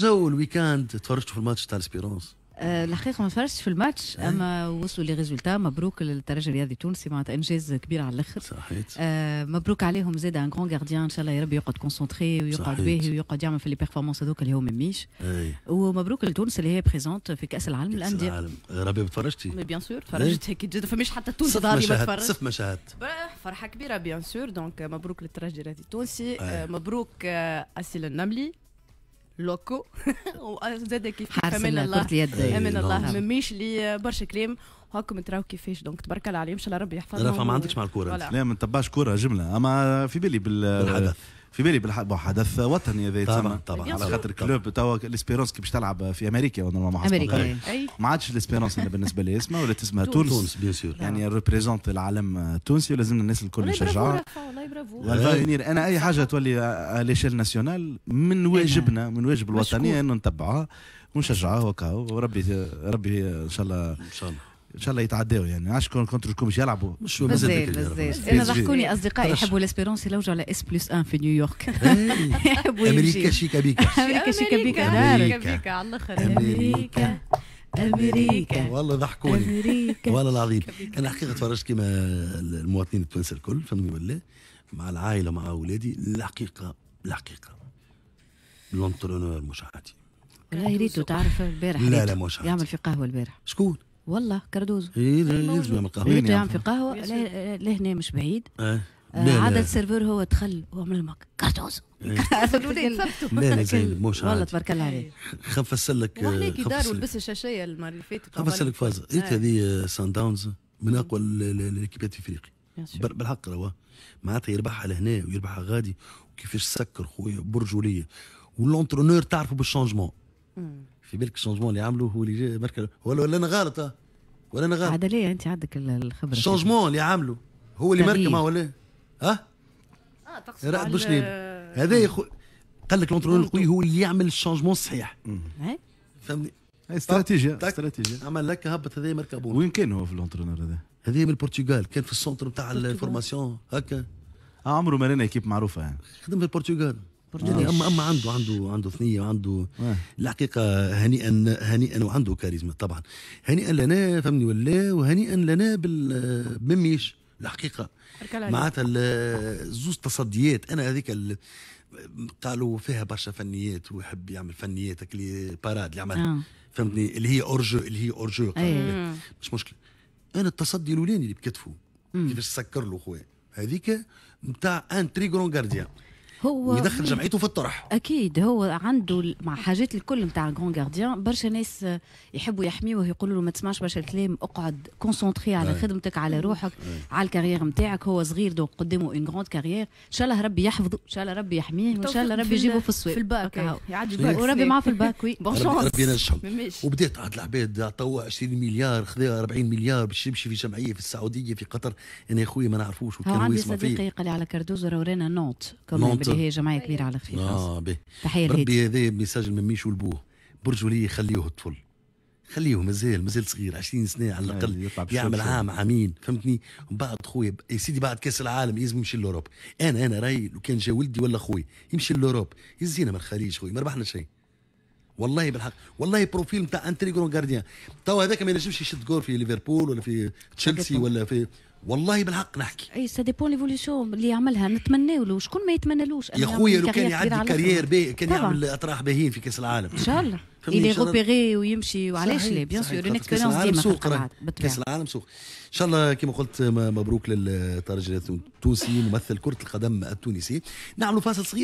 جو الويكاند تفرجتوا في الماتش تاع الاسبيرونس آه، الحقيقه ما تفرجتش في الماتش إيه؟ اما وصلوا لي ريزولتا مبروك للترجي الرياضي التونسي معناتها انجاز كبير على الاخر صحيت آه، مبروك عليهم زاد ان كرون غارديان ان شاء الله يا ربي يقعد كونسونتري ويقعد باهي ويقعد يعمل في لي بيرفورمانس هذوك اللي هو ميميش إيه. ومبروك لتونس اللي هي بريزونت في كاس العالم للانديه كاس العالم إيه، ربي تفرجتي بيان سور تفرجت هيك جدا فماش حتى تونس داري ما تفرجت صف مشاهد فرحه كبيره بيان سور دونك مبروك للترجي الرياضي التونسي مبروك اسيل آه، النملي لوكو وزاد كيف امين الله امين نعم. الله مميش لي برشا كلام هاكم تراو كيفاش دونك تبارك الله عليهم ان شاء الله ربي يحفظهم رفع ما عندكش مع الكوره لا ما نتبعش كوره جمله اما في بالي بالحدث في بالي بالحق حدث وطني هذا يتسمى طبعا على خاطر كلوب توا الاسبيرونس كي باش تلعب في امريكا ونورمالمون امريكا طيب. ما عادش الاسبيرونس بالنسبه لي اسمها ولا اسمها تونس تونس بيان سور يعني ريبريزونت العالم التونسي ولازم الناس الكل يشجعوا والله برافو انا اي حاجه تولي ليشيل ناسيونال من واجبنا من واجب الوطنيه انه نتبعها ونشجعها وكا وربي ربي ان شاء الله ان شاء الله ان شاء الله يتعداوا يعني عاش كون كونتر كومش يلعبوا مش مازال مازال انا ضحكوني اصدقائي يحبوا لاسبيرونس يلوجوا على اس بلس 1 في نيويورك إيه. يحبوا امريكا شيكا بيكا امريكا شيكا بيكا امريكا على الاخر امريكا امريكا والله ضحكوني امريكا والله العظيم انا حقيقه تفرجت كما المواطنين التونس الكل فهمني ولا مع العائله مع اولادي الحقيقه الحقيقه لونترونور مش عادي لا ريتو تعرف البارح لا لا مش عادي يعمل في قهوه البارح شكون؟ والله كردوزو إيه، يلزم يعمل قهوه يجي يعني يعمل في قهوه لهنا مش بعيد إيه، اه لا عدد هو دخل وعمل لك كارتوز لا لا زين مش والله تبارك الله عليك خف لك وعليك دار ولبس الشاشيه المره اللي فاتت خف فازه انت هذه آه. آه، سان داونز من اقوى الاكيبات في افريقيا بالحق راه معناتها يربحها لهنا ويربحها غادي وكيفاش سكر خويا برجوليه والونترونور تعرفوا بالشانجمون في بالك الشونجمون اللي عملوه هو اللي جا مركز ولا ولا انا غلط آه. ولا انا غلط ليه انت عندك الخبره الشونجمون اللي عمله هو اللي مركب ما ولا إيه؟ ها؟ اه تقصد باش هذا يخو... قال لك لونترونور القوي هو اللي يعمل الشونجمون الصحيح إيه؟ فهمني استراتيجيا استراتيجيا عمل لك هبط هذا مركبون وين كان هو في لونترونور هذا؟ هذا من البرتغال كان في السونتر نتاع الفورماسيون هكا آه، عمره ما لنا ايكيب معروفه يعني خدم في البرتغال برجاني آه. اما اما عنده عنده عنده ثنيه وعنده آه. الحقيقه هنيئا هنيئا وعنده كاريزما طبعا هنيئا لنا فهمني ولا وهنيئا لنا بمميش الحقيقه معناتها زوز تصديات انا هذيك قالوا فيها برشا فنيات ويحب يعمل فنيات اللي باراد اللي عملها آه. فهمتني اللي هي اورجو اللي هي اورجو إيه. مش مشكله انا التصدي الاولاني اللي بكتفه كيفاش سكر له خويا هذيك نتاع ان تري جرون جارديان هو يدخل جمعيته في الطرح اكيد هو عنده مع حاجات الكل نتاع الكرون غارديان برشا ناس يحبوا يحميوه يقولوا له ما تسمعش برشا الكلام اقعد كونسونتري على خدمتك على روحك على الكارير نتاعك هو صغير دونك قدامه اون غروند كارير ان شاء الله ربي يحفظه ان شاء الله ربي يحميه وان شاء الله ربي يجيبه في السويق في الباك يعدي الباك وربي معاه في الباك وي بون شونس ربي ينجحهم وبدات عاد العباد توا 20 مليار خذا 40 مليار باش يمشي في جمعيه في السعوديه في قطر انا يا خويا ما نعرفوش وكان يسمع فيه عندي صديقي قال لي على كاردوزو رانا نونت نعم. هي جمعيه كبيره على خفيف اه به تحيه ربي هذا ميساج من ميشو لبوه برج لي خليه الطفل خليه مازال مازال صغير 20 سنه على الاقل يعمل عام عامين فهمتني بعد خويا يا سيدي بعد كاس العالم لازم يمشي لاوروب انا انا رايي لو كان جا ولدي ولا خويا يمشي لاوروب يزينا من الخليج خويا ما ربحنا شيء والله بالحق والله بروفيل نتاع انتري جرون جارديان تو هذاك ما ينجمش يشد جول في ليفربول ولا في تشيلسي ولا في والله بالحق نحكي اي سا ديبون ليفوليسيون اللي يعملها نتمناو له شكون ما يتمنالوش يا خويا لو كان يعدي كارير باهي كان يعمل اطراح باهيين في كاس العالم ان شاء الله اللي روبيري ويمشي وعلاش لا بيان سور اون اكسبيرونس ديما سوق كاس العالم سوق ان شاء الله كما قلت مبروك للترجي التونسي ممثل كره القدم التونسي نعملوا فاصل صغير